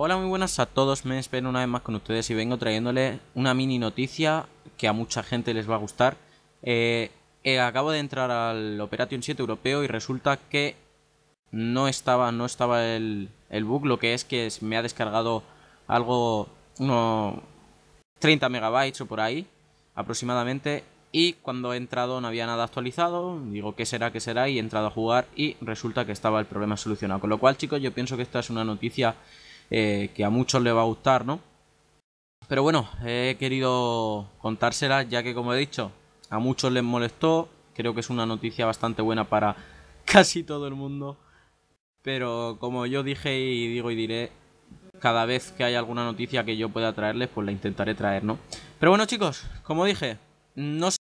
Hola, muy buenas a todos. Me espero una vez más con ustedes y vengo trayéndole una mini noticia que a mucha gente les va a gustar. Eh, eh, acabo de entrar al Operation 7 europeo y resulta que no estaba, no estaba el, el bug, lo que es que me ha descargado algo, unos 30 megabytes o por ahí aproximadamente. Y cuando he entrado no había nada actualizado, digo qué será, qué será, y he entrado a jugar y resulta que estaba el problema solucionado. Con lo cual, chicos, yo pienso que esta es una noticia eh, que a muchos les va a gustar, ¿no? Pero bueno, he querido contársela ya que como he dicho, a muchos les molestó, creo que es una noticia bastante buena para casi todo el mundo, pero como yo dije y digo y diré, cada vez que hay alguna noticia que yo pueda traerles, pues la intentaré traer, ¿no? Pero bueno chicos, como dije, no sé...